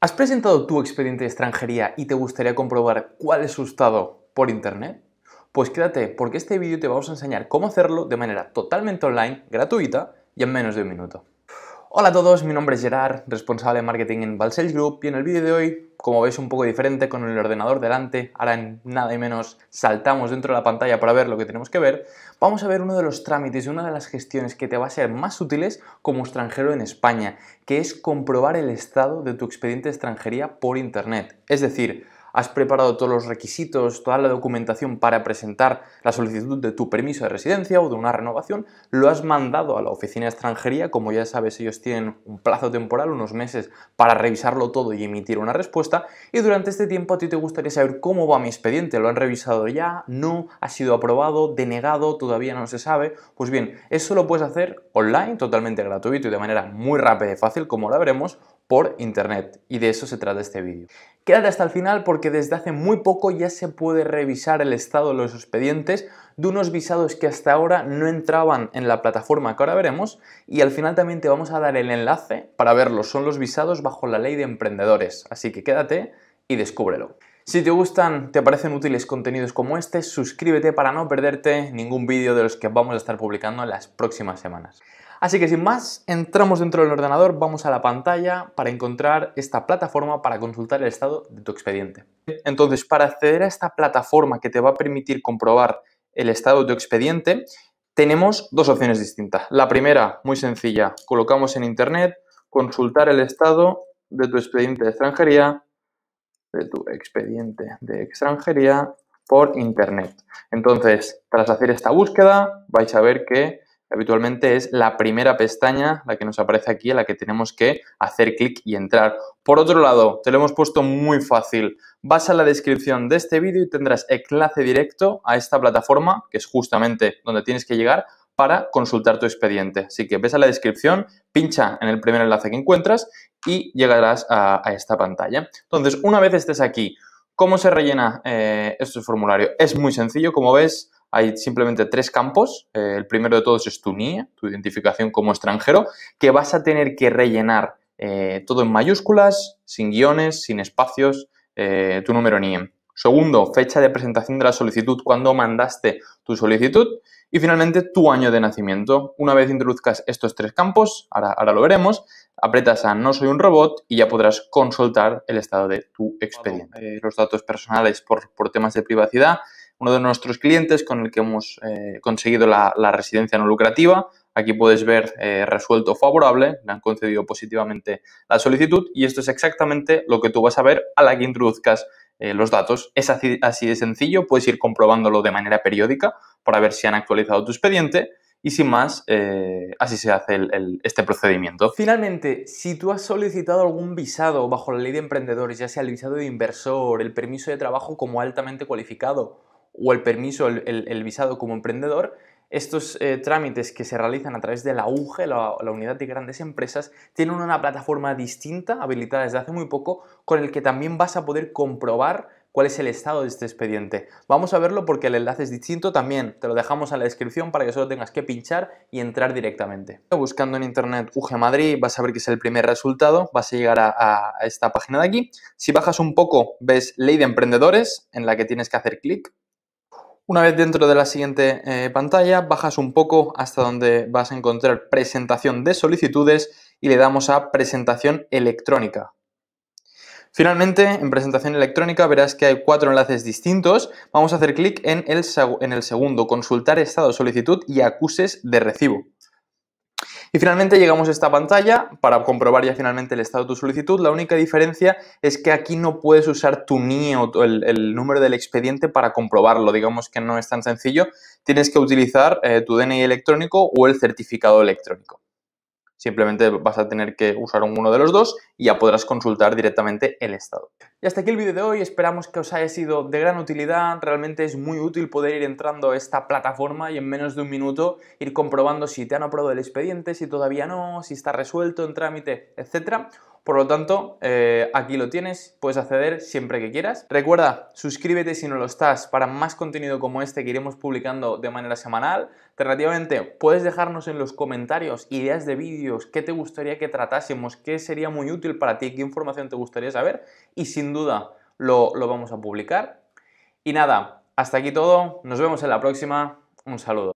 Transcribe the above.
¿Has presentado tu expediente de extranjería y te gustaría comprobar cuál es su estado por internet? Pues quédate porque este vídeo te vamos a enseñar cómo hacerlo de manera totalmente online, gratuita y en menos de un minuto. Hola a todos, mi nombre es Gerard, responsable de marketing en ValSales Group y en el vídeo de hoy, como veis un poco diferente con el ordenador delante, ahora en nada y menos saltamos dentro de la pantalla para ver lo que tenemos que ver, vamos a ver uno de los trámites y una de las gestiones que te va a ser más útiles como extranjero en España, que es comprobar el estado de tu expediente de extranjería por internet. Es decir, has preparado todos los requisitos, toda la documentación para presentar la solicitud de tu permiso de residencia o de una renovación, lo has mandado a la oficina de extranjería, como ya sabes ellos tienen un plazo temporal, unos meses, para revisarlo todo y emitir una respuesta, y durante este tiempo a ti te gustaría saber cómo va mi expediente, lo han revisado ya, no, ha sido aprobado, denegado, todavía no se sabe, pues bien, eso lo puedes hacer online, totalmente gratuito y de manera muy rápida y fácil, como lo veremos, por internet y de eso se trata este vídeo. Quédate hasta el final porque desde hace muy poco ya se puede revisar el estado de los expedientes de unos visados que hasta ahora no entraban en la plataforma que ahora veremos y al final también te vamos a dar el enlace para verlos. Son los visados bajo la ley de emprendedores, así que quédate y descúbrelo. Si te gustan, te parecen útiles contenidos como este, suscríbete para no perderte ningún vídeo de los que vamos a estar publicando en las próximas semanas. Así que sin más, entramos dentro del ordenador, vamos a la pantalla para encontrar esta plataforma para consultar el estado de tu expediente. Entonces, para acceder a esta plataforma que te va a permitir comprobar el estado de tu expediente, tenemos dos opciones distintas. La primera, muy sencilla, colocamos en Internet, consultar el estado de tu expediente de extranjería, de tu expediente de extranjería por Internet. Entonces, tras hacer esta búsqueda, vais a ver que habitualmente es la primera pestaña, la que nos aparece aquí, a la que tenemos que hacer clic y entrar. Por otro lado, te lo hemos puesto muy fácil. Vas a la descripción de este vídeo y tendrás enlace directo a esta plataforma, que es justamente donde tienes que llegar para consultar tu expediente. Así que ves a la descripción, pincha en el primer enlace que encuentras y llegarás a, esta pantalla. Entonces, una vez estés aquí, ¿cómo se rellena eh, este formulario? Es muy sencillo, como ves, hay simplemente tres campos. Eh, el primero de todos es tu NIE, tu identificación como extranjero, que vas a tener que rellenar eh, todo en mayúsculas, sin guiones, sin espacios, eh, tu número NIE. Segundo, fecha de presentación de la solicitud, cuando mandaste tu solicitud. Y finalmente, tu año de nacimiento. Una vez introduzcas estos tres campos, ahora, lo veremos, apretas a No soy un robot y ya podrás consultar el estado de tu expediente. los datos personales por, por temas de privacidad uno de nuestros clientes con el que hemos eh, conseguido la, residencia no lucrativa. Aquí puedes ver eh, resuelto favorable, le han concedido positivamente la solicitud y esto es exactamente lo que tú vas a ver a la que introduzcas eh, los datos. Es así, de sencillo, puedes ir comprobándolo de manera periódica para ver si han actualizado tu expediente y sin más, así se hace este procedimiento. Finalmente, si tú has solicitado algún visado bajo la ley de emprendedores, ya sea el visado de inversor, el permiso de trabajo como altamente cualificado o el permiso, el, visado como emprendedor, estos eh, trámites que se realizan a través de la UGE, la, unidad de grandes empresas, tienen una plataforma distinta, habilitada desde hace muy poco, con el que también vas a poder comprobar cuál es el estado de este expediente. Vamos a verlo porque el enlace es distinto también. Te lo dejamos en la descripción para que solo tengas que pinchar y entrar directamente. Buscando en internet UGE Madrid vas a ver que es el primer resultado. Vas a llegar a esta página de aquí. Si bajas un poco ves Ley de Emprendedores en la que tienes que hacer clic una vez dentro de la siguiente eh, pantalla, bajas un poco hasta donde vas a encontrar presentación de solicitudes y le damos a presentación electrónica. Finalmente, en presentación electrónica verás que hay cuatro enlaces distintos. Vamos a hacer clic en el, en el segundo, consultar estado, solicitud y acuses de recibo. Y finalmente llegamos a esta pantalla para comprobar ya finalmente el estado de tu solicitud. La única diferencia es que aquí no puedes usar tu NIE o el, número del expediente para comprobarlo. Digamos que no es tan sencillo. Tienes que utilizar eh, tu DNI electrónico o el certificado electrónico. Simplemente vas a tener que usar uno de los dos y ya podrás consultar directamente el estado. Y hasta aquí el vídeo de hoy, esperamos que os haya sido de gran utilidad, realmente es muy útil poder ir entrando a esta plataforma y en menos de un minuto ir comprobando si te han aprobado el expediente, si todavía no, si está resuelto en trámite, etcétera. Por lo tanto, eh, aquí lo tienes, puedes acceder siempre que quieras. Recuerda, suscríbete si no lo estás para más contenido como este que iremos publicando de manera semanal. Alternativamente, puedes dejarnos en los comentarios ideas de vídeos, qué te gustaría que tratásemos, qué sería muy útil para ti, qué información te gustaría saber y sin duda lo vamos a publicar. Y nada, hasta aquí todo, nos vemos en la próxima, un saludo.